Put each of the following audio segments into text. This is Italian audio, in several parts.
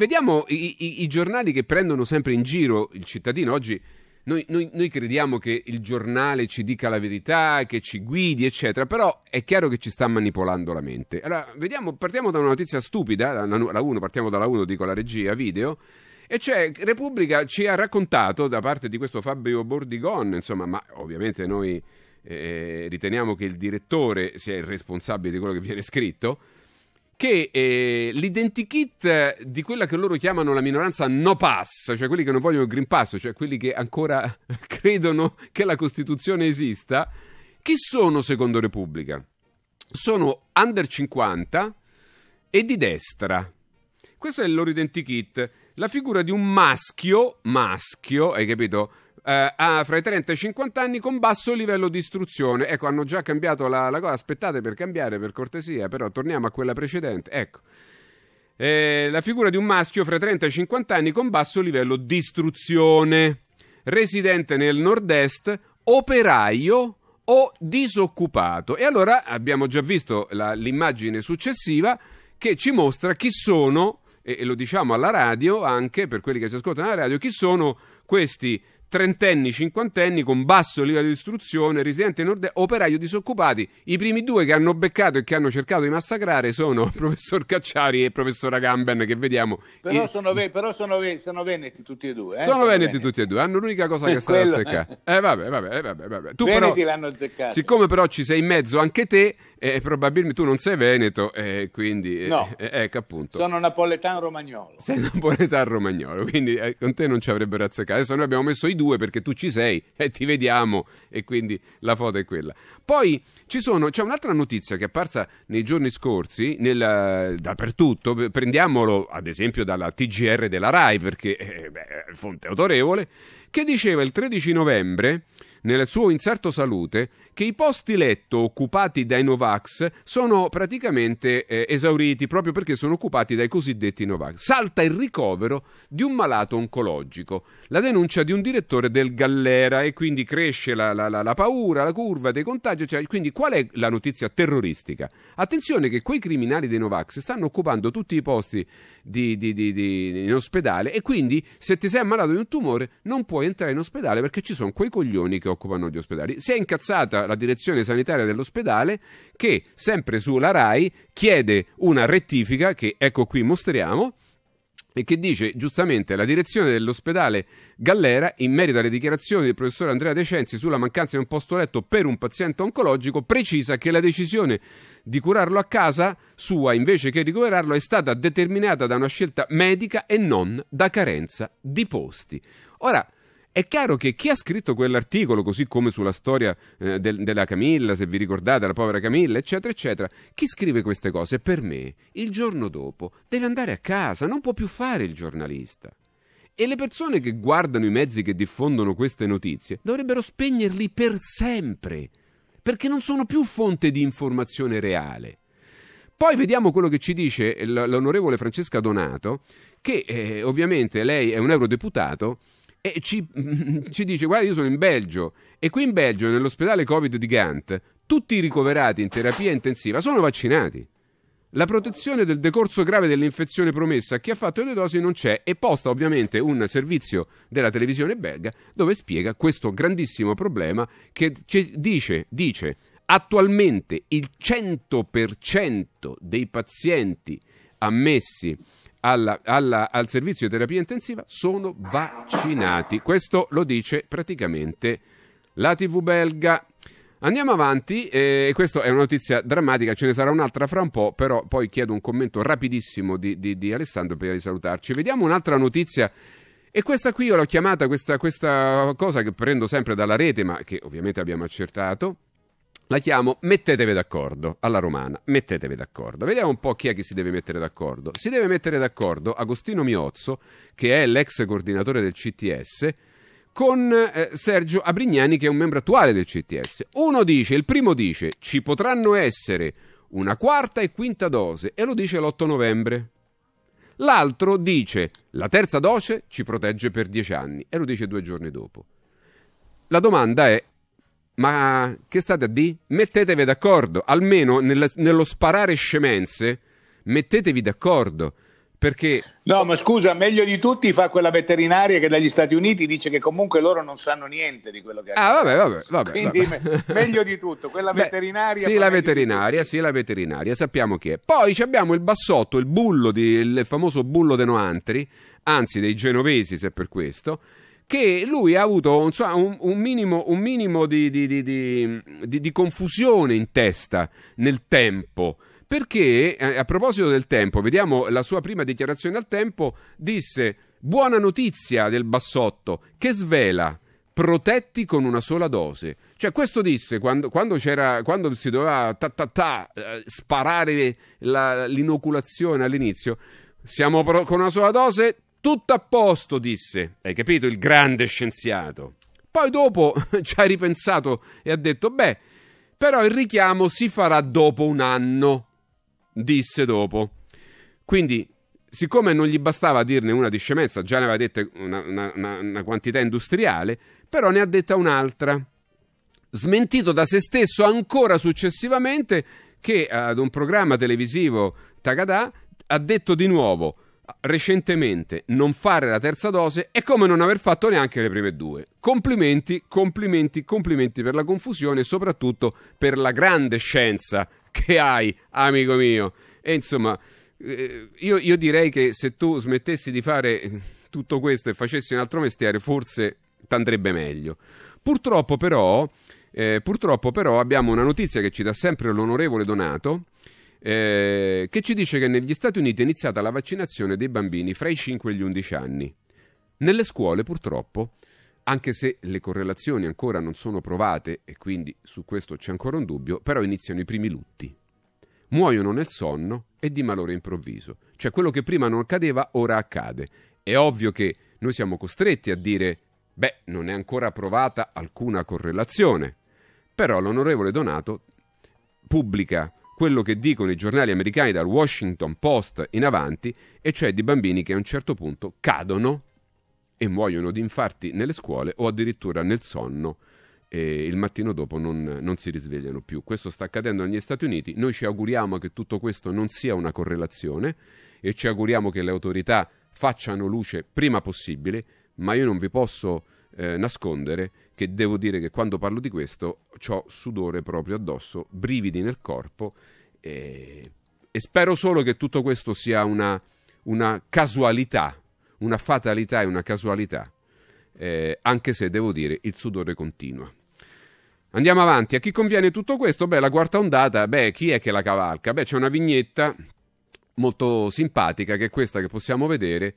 Vediamo i, i, i, giornali che prendono sempre in giro il cittadino. Oggi noi, noi, noi, crediamo che il giornale ci dica la verità, che ci guidi, eccetera, però è chiaro che ci sta manipolando la mente. Allora, vediamo, partiamo da una notizia stupida, la, la 1, partiamo dalla 1, dico la regia, video. E cioè, Repubblica ci ha raccontato da parte di questo Fabio Bordigon, insomma, ma ovviamente noi eh, riteniamo che il direttore sia il responsabile di quello che viene scritto che eh, l'identikit di quella che loro chiamano la minoranza no pass, cioè quelli che non vogliono il Green Pass, cioè quelli che ancora credono che la Costituzione esista, chi sono secondo Repubblica? Sono under 50 e di destra. Questo è il loro identikit. La figura di un maschio, maschio, hai capito? eh, ha ah, fra i 30 e i 50 anni con basso livello di istruzione. Ecco, hanno già cambiato la, la cosa. Aspettate per cambiare, per cortesia, però torniamo a quella precedente. Ecco. Eh, la figura di un maschio fra i 30 e i 50 anni con basso livello di istruzione, residente nel nord-est, operaio o disoccupato. E allora abbiamo già visto la, l'immagine successiva che ci mostra chi sono, e, e lo diciamo alla radio anche per quelli che ci ascoltano alla radio, chi sono questi trentenni, cinquantenni con basso livello di istruzione, residente nord operaio disoccupati. I primi due che hanno beccato e che hanno cercato di massacrare sono il professor Cacciari e il professor Agamben che vediamo. Però, e... sono, ve- però sono, ve- sono, veneti tutti e due. Eh? Sono, sono veneti, veneti, tutti e due, hanno l'unica cosa che è stata azzeccata. Eh vabbè, vabbè, eh, vabbè, vabbè. Tu veneti però, l'hanno azzeccato. Siccome però ci sei in mezzo anche te, eh, probabilmente tu non sei veneto, eh, quindi... Eh, no, eh, ecco appunto. Sono napoletano romagnolo. Sei napoletano romagnolo, quindi con te non ci avrebbero azzeccato. Adesso noi abbiamo messo i due due perché tu ci sei e ti vediamo e quindi la foto è quella. Poi sono, c'è un'altra notizia che è apparsa nei giorni scorsi nel, eh, dappertutto, prendiamolo ad esempio dalla TGR della RAI perché eh, è eh, fonte autorevole, che diceva il 13 novembre nel suo inserto salute che i posti letto occupati dai Novax sono praticamente eh, esauriti proprio perché sono occupati dai cosiddetti Novax. Salta il ricovero di un malato oncologico, la denuncia di un direttore del Gallera e quindi cresce la, la, la, la paura, la curva dei contagi, cioè, quindi qual è la notizia terroristica? Attenzione che quei criminali dei Novax stanno occupando tutti i posti di, di, di, in ospedale e quindi se ti sei ammalato di un tumore non puoi entrare in ospedale perché ci sono quei coglioni che occupano gli ospedali. Si è incazzata la direzione sanitaria dell'ospedale che, sempre sulla RAI, chiede una rettifica che ecco qui mostriamo e che dice giustamente la direzione dell'ospedale Gallera in merito alle dichiarazioni del professor Andrea De Cenzi sulla mancanza di un posto letto per un paziente oncologico precisa che la decisione di curarlo a casa sua invece che ricoverarlo è stata determinata da una scelta medica e non da carenza di posti. Ora è chiaro che chi ha scritto quell'articolo, così come sulla storia eh, del, della Camilla, se vi ricordate, la povera Camilla, eccetera, eccetera, chi scrive queste cose per me il giorno dopo deve andare a casa, non può più fare il giornalista. E le persone che guardano i mezzi che diffondono queste notizie dovrebbero spegnerli per sempre, perché non sono più fonte di informazione reale. Poi vediamo quello che ci dice l'onorevole Francesca Donato, che eh, ovviamente lei è un eurodeputato e ci, ci, dice guarda io sono in Belgio e qui in Belgio nell'ospedale Covid di Gant tutti i ricoverati in terapia intensiva sono vaccinati. La protezione del decorso grave dell'infezione promessa a chi ha fatto le dosi non c'è e posta ovviamente un servizio della televisione belga dove spiega questo grandissimo problema che dice, dice attualmente il 100% dei pazienti ammessi alla, alla, al servizio di terapia intensiva sono vaccinati. Questo lo dice praticamente la TV belga. Andiamo avanti, eh, questa è una notizia drammatica, ce ne sarà un'altra fra un po', però poi chiedo un commento rapidissimo di, di, di Alessandro prima di salutarci. Vediamo un'altra notizia e questa qui io l'ho chiamata, questa, questa cosa che prendo sempre dalla rete, ma che ovviamente abbiamo accertato, la chiamo mettetevi d'accordo, alla romana, mettetevi d'accordo. Vediamo un po' chi è che si deve mettere d'accordo. Si deve mettere d'accordo Agostino Miozzo, che è l'ex coordinatore del CTS, con eh, Sergio Abrignani, che è un membro attuale del CTS. Uno dice, il primo dice, ci potranno essere una quarta e quinta dose, e lo dice l'8 novembre. L'altro dice, la terza dose ci protegge per dieci anni, e lo dice due giorni dopo. La domanda è, ma che state a di? Mettetevi d'accordo, almeno nel, nello sparare scemenze, mettetevi d'accordo. Perché... No, ma scusa, meglio di tutti fa quella veterinaria che dagli Stati Uniti dice che comunque loro non sanno niente di quello che Ah, vabbè, vabbè, vabbè. Quindi vabbè. meglio di tutto, quella Beh, veterinaria. Sì, la veterinaria, sì, la veterinaria, sappiamo chi è. Poi abbiamo il bassotto, il bullo, di, il famoso bullo de Noantri, anzi dei genovesi se per questo, che lui ha avuto un, un, un minimo, un minimo di, di, di, di confusione in testa nel tempo perché eh, a proposito del tempo, vediamo la sua prima dichiarazione al tempo, disse buona notizia del bassotto che svela protetti con una sola dose. Cioè questo disse quando, quando, quando si doveva ta, ta, ta, eh, sparare la, l'inoculazione all'inizio, siamo pro- con una sola dose, tutto a posto, disse. Hai capito? Il grande scienziato. Poi dopo ci ha ripensato e ha detto: Beh, però il richiamo si farà dopo un anno. Disse dopo. Quindi, siccome non gli bastava dirne una di scemenza, già ne aveva detta una, una, una, una quantità industriale, però ne ha detta un'altra. Smentito da se stesso ancora successivamente che ad un programma televisivo Tagadà ha detto di nuovo recentemente non fare la terza dose è come non aver fatto neanche le prime due. Complimenti, complimenti, complimenti per la confusione e soprattutto per la grande scienza che hai, amico mio. E insomma, eh, io, io direi che se tu smettessi di fare tutto questo e facessi un altro mestiere, forse t'andrebbe meglio. Purtroppo però, eh, purtroppo però abbiamo una notizia che ci dà sempre l'onorevole Donato eh, che ci dice che negli Stati Uniti è iniziata la vaccinazione dei bambini fra i 5 e gli 11 anni. Nelle scuole purtroppo, anche se le correlazioni ancora non sono provate e quindi su questo c'è ancora un dubbio, però iniziano i primi lutti. Muoiono nel sonno e di malore improvviso, cioè quello che prima non accadeva ora accade. È ovvio che noi siamo costretti a dire, beh, non è ancora provata alcuna correlazione, però l'onorevole Donato pubblica quello che dicono i giornali americani dal Washington Post in avanti, e cioè di bambini che a un certo punto cadono e muoiono di infarti nelle scuole o addirittura nel sonno e il mattino dopo non, non, si risvegliano più. Questo sta accadendo negli Stati Uniti. Noi ci auguriamo che tutto questo non sia una correlazione e ci auguriamo che le autorità facciano luce prima possibile, ma io non vi posso eh, nascondere che devo dire che quando parlo di questo ho sudore proprio addosso, brividi nel corpo e, e spero solo che tutto questo sia una, una casualità, una fatalità e una casualità, eh, anche se devo dire il sudore continua. Andiamo avanti, a chi conviene tutto questo? Beh, la quarta ondata, beh, chi è che la cavalca? Beh, c'è una vignetta molto simpatica che è questa che possiamo vedere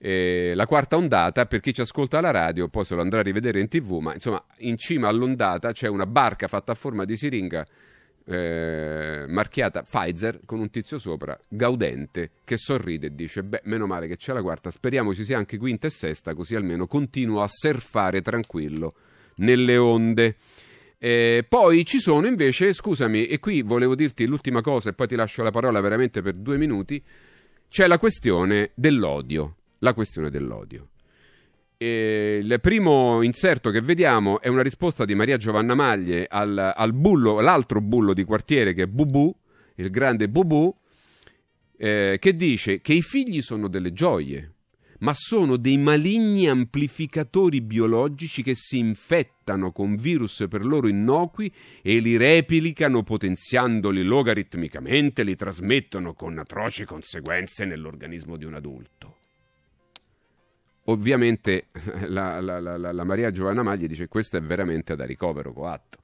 eh, la quarta ondata, per chi ci ascolta alla radio, poi se lo andrà a rivedere in tv, ma insomma in cima all'ondata c'è una barca fatta a forma di siringa eh, marchiata Pfizer con un tizio sopra, gaudente, che sorride e dice, beh, meno male che c'è la quarta, speriamo ci sia anche quinta e sesta, così almeno continuo a surfare tranquillo nelle onde. Eh, poi ci sono invece, scusami, e qui volevo dirti l'ultima cosa e poi ti lascio la parola veramente per due minuti, c'è la questione dell'odio la questione dell'odio. E il primo inserto che vediamo è una risposta di Maria Giovanna Maglie al, al bullo, all'altro bullo di quartiere che è Bubù, il grande Bubù, eh, che dice che i figli sono delle gioie, ma sono dei maligni amplificatori biologici che si infettano con virus per loro innocui e li replicano potenziandoli logaritmicamente, li trasmettono con atroci conseguenze nell'organismo di un adulto. Ovviamente la, la, la, la Maria Giovanna Magli dice questo è veramente da ricovero coatto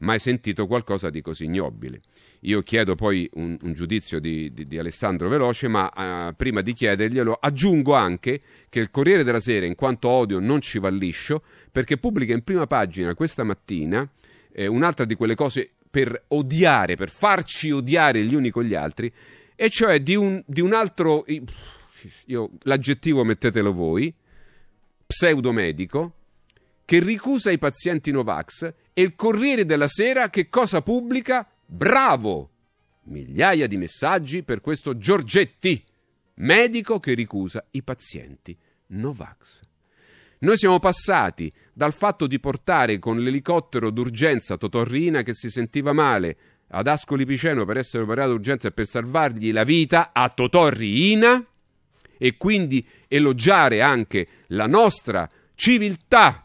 mai sentito qualcosa di così ignobile. Io chiedo poi un, un giudizio di, di, di, Alessandro Veloce, ma eh, prima di chiederglielo aggiungo anche che il Corriere della Sera, in quanto odio, non ci va liscio, perché pubblica in prima pagina questa mattina eh, un'altra di quelle cose per odiare, per farci odiare gli uni con gli altri, e cioè di un, di un altro... Pff, io, l'aggettivo mettetelo voi, pseudomedico, che ricusa i pazienti Novax e il Corriere della Sera che cosa pubblica? Bravo! Migliaia di messaggi per questo Giorgetti, medico che ricusa i pazienti Novax. Noi siamo passati dal fatto di portare con l'elicottero d'urgenza Totorrina che si sentiva male ad Ascoli Piceno per essere operato d'urgenza e per salvargli la vita a Totorrina e quindi elogiare anche la nostra civiltà.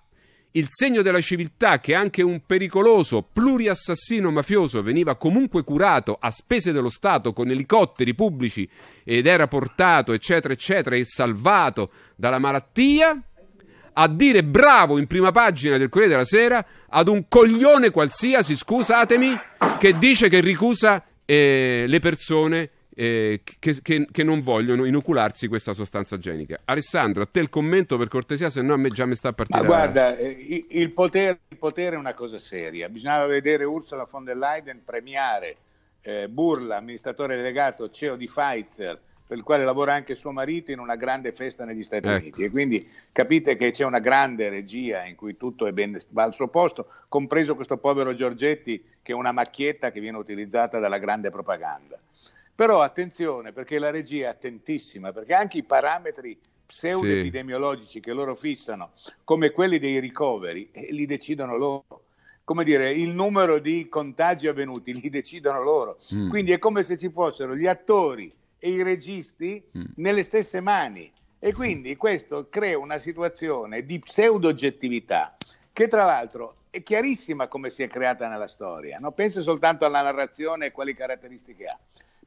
Il segno della civiltà che anche un pericoloso pluriassassino mafioso veniva comunque curato a spese dello Stato con elicotteri pubblici ed era portato eccetera eccetera e salvato dalla malattia, a dire bravo in prima pagina del Corriere della Sera ad un coglione qualsiasi, scusatemi, che dice che ricusa eh, le persone eh, che, che, che, non vogliono inocularsi questa sostanza genica. Alessandro, a te il commento per cortesia, se no a me già mi sta partendo. Ma guarda, eh, il, potere, il potere, è una cosa seria. Bisognava vedere Ursula von der Leyen premiare eh, Burla, amministratore delegato CEO di Pfizer, per il quale lavora anche suo marito, in una grande festa negli Stati ecco. Uniti. E quindi capite che c'è una grande regia in cui tutto ben, va al suo posto, compreso questo povero Giorgetti che è una macchietta che viene utilizzata dalla grande propaganda. Però attenzione, perché la regia è attentissima, perché anche i parametri pseudo-epidemiologici sì. che loro fissano, come quelli dei ricoveri, eh, li decidono loro. Come dire, il numero di contagi avvenuti li decidono loro. Mm. Quindi è come se ci fossero gli attori e i registi mm. nelle stesse mani. E quindi mm. questo crea una situazione di pseudo-oggettività che tra l'altro è chiarissima come si è creata nella storia. No? Pensa soltanto alla narrazione e quali caratteristiche ha.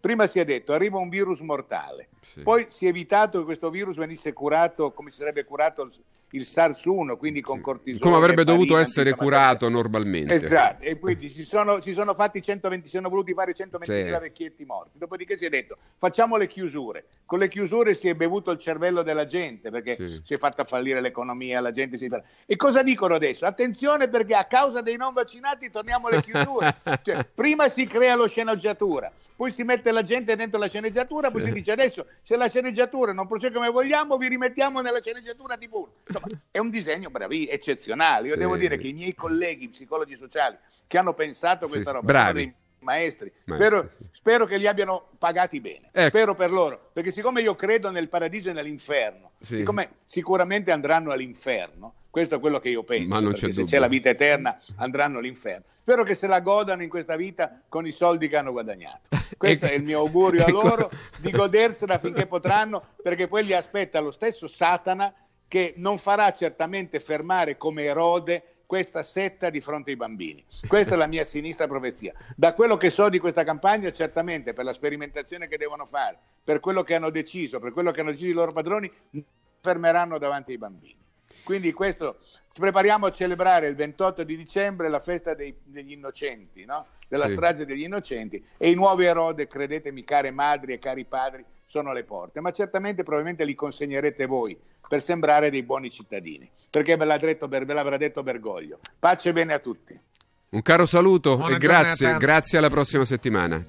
Prima si è detto arriva un virus mortale, sì. poi si è evitato che questo virus venisse curato come si sarebbe curato il, il SARS-1, quindi con sì. cortisone. Come avrebbe parina, dovuto essere curato normalmente. Esatto, e quindi si sono, si sono fatti 120, si sono voluti fare 120.000 sì. vecchietti morti. Dopodiché si è detto facciamo le chiusure. Con le chiusure si è bevuto il cervello della gente perché sì. si è fatta fallire l'economia, la gente si... E cosa dicono adesso? Attenzione perché a causa dei non vaccinati torniamo alle chiusure. cioè, prima si crea lo sceneggiatura, poi si mette la gente dentro la sceneggiatura, poi si dice adesso se la sceneggiatura non procede come vogliamo, vi rimettiamo nella sceneggiatura TV. Insomma, è un disegno bravi, eccezionale. Io sì. devo dire che i miei colleghi psicologi sociali che hanno pensato questa roba bravi maestri. Spero, spero, che li abbiano pagati bene. Ecco. Spero per loro, perché siccome io credo nel paradiso e nell'inferno, sì. siccome sicuramente andranno all'inferno, questo è quello che io penso, Ma non c'è se dubbio. c'è la vita eterna andranno all'inferno. Spero che se la godano in questa vita con i soldi che hanno guadagnato. Questo è il mio augurio a ecco. loro di godersela finché potranno, perché poi li aspetta lo stesso Satana che non farà certamente fermare come Erode questa setta di fronte ai bambini. Questa è la mia sinistra profezia. Da quello che so di questa campagna, certamente per la sperimentazione che devono fare, per quello che hanno deciso, per quello che hanno deciso i loro padroni, fermeranno davanti ai bambini. Quindi questo, ci prepariamo a celebrare il 28 di dicembre la festa dei, degli innocenti, no? della sì. strage degli innocenti e i nuovi erode, credetemi care madri e cari padri, sono alle porte, ma certamente probabilmente li consegnerete voi per sembrare dei buoni cittadini, perché ve, l'ha detto, ve l'avrà detto Bergoglio. Pace e bene a tutti. Un caro saluto Buona e grazie, grazie alla prossima settimana.